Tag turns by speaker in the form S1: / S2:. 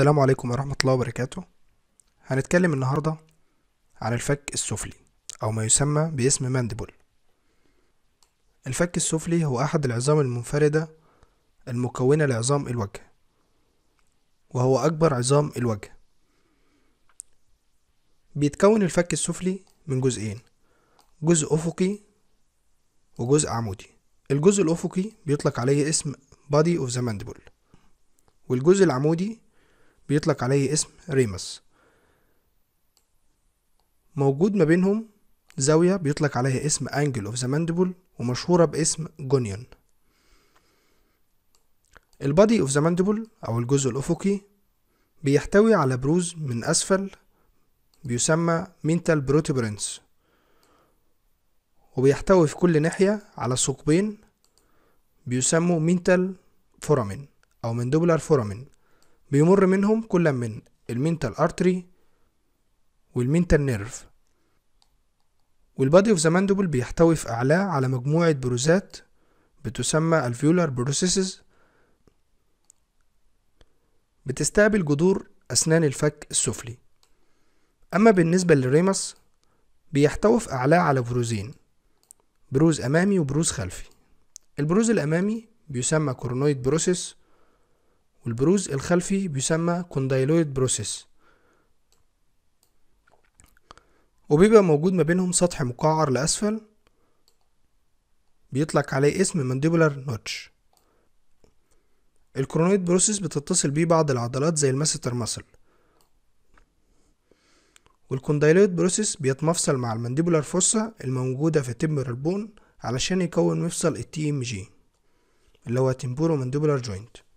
S1: السلام عليكم ورحمة الله وبركاته هنتكلم النهاردة عن الفك السفلي أو ما يسمى باسم ماندبل الفك السفلي هو أحد العظام المنفردة المكونة لعظام الوجه وهو أكبر عظام الوجه بيتكون الفك السفلي من جزئين جزء أفقي وجزء عمودي الجزء الأفقي بيطلق عليه اسم body of the mandible والجزء العمودي بيطلق عليه اسم ريمس موجود ما بينهم زاوية بيطلق عليها اسم أنجل أوف ذا مانديبل ومشهورة باسم جونيون البادي أوف ذا مانديبل أو الجزء الأفقي بيحتوي على بروز من أسفل بيسمى مينتال بروتيبرنس وبيحتوي في كل ناحية على ثقبين بيسموا مينتال فورامين أو مندوبلر فورامين بيمر منهم كل من المينتال ارتري والمينتال نيرف والبادي اوف ذا ماندبل بيحتوي في اعلاه على مجموعة بروزات بتسمى الفيولار بروسيسز بتستقبل جذور أسنان الفك السفلي أما بالنسبة للريمس بيحتوي في أعلاه على بروزين بروز أمامي وبروز خلفي البروز الأمامي بيسمى كورونويد بروسيس والبروز الخلفي بيسمى كوندايلويد بروسيس وبيبقى موجود ما بينهم سطح مقعر لأسفل بيطلق عليه اسم مانديبولار نوتش الكرونويد بروسيس بتتصل بيه بعض العضلات زي الماستر ماسل والكوندايلويد بروسيس بيتمفصل مع المانديبولار فوسا الموجودة في تمبرال البون علشان يكون مفصل التي ام جي اللي هو تمبورو مانديبولار جوينت